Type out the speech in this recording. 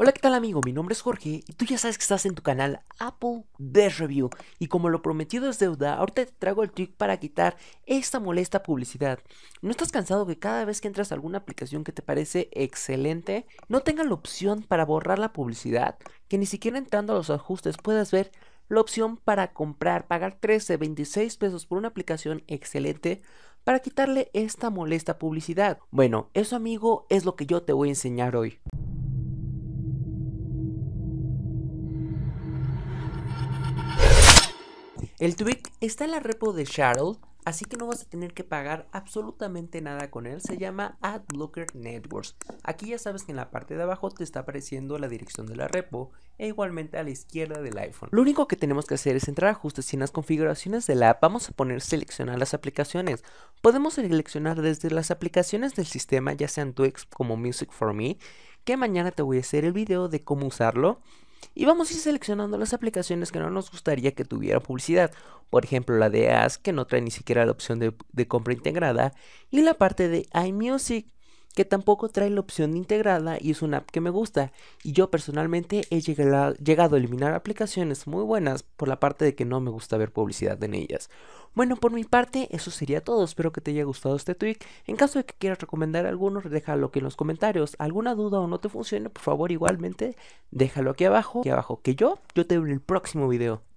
Hola, ¿qué tal amigo? Mi nombre es Jorge y tú ya sabes que estás en tu canal Apple de Review y como lo prometido es deuda, ahorita te traigo el trick para quitar esta molesta publicidad. ¿No estás cansado que cada vez que entras a alguna aplicación que te parece excelente, no tenga la opción para borrar la publicidad? Que ni siquiera entrando a los ajustes puedas ver la opción para comprar, pagar 13, 26 pesos por una aplicación excelente para quitarle esta molesta publicidad. Bueno, eso amigo es lo que yo te voy a enseñar hoy. El tweak está en la repo de Shadow, así que no vas a tener que pagar absolutamente nada con él. Se llama AdBlocker Networks. Aquí ya sabes que en la parte de abajo te está apareciendo la dirección de la repo e igualmente a la izquierda del iPhone. Lo único que tenemos que hacer es entrar a ajustes y en las configuraciones de la app vamos a poner seleccionar las aplicaciones. Podemos seleccionar desde las aplicaciones del sistema, ya sean tweaks como Music for Me, que mañana te voy a hacer el video de cómo usarlo. Y vamos a ir seleccionando las aplicaciones que no nos gustaría que tuviera publicidad. Por ejemplo, la de Ask, que no trae ni siquiera la opción de, de compra integrada. Y la parte de iMusic, que tampoco trae la opción integrada y es una app que me gusta. Y yo personalmente he llegado a eliminar aplicaciones muy buenas por la parte de que no me gusta ver publicidad en ellas. Bueno, por mi parte, eso sería todo. Espero que te haya gustado este tweet. En caso de que quieras recomendar alguno, déjalo aquí en los comentarios. ¿Alguna duda o no te funcione? Por favor, igualmente, déjalo aquí abajo. Aquí abajo, que yo, yo te veo en el próximo video.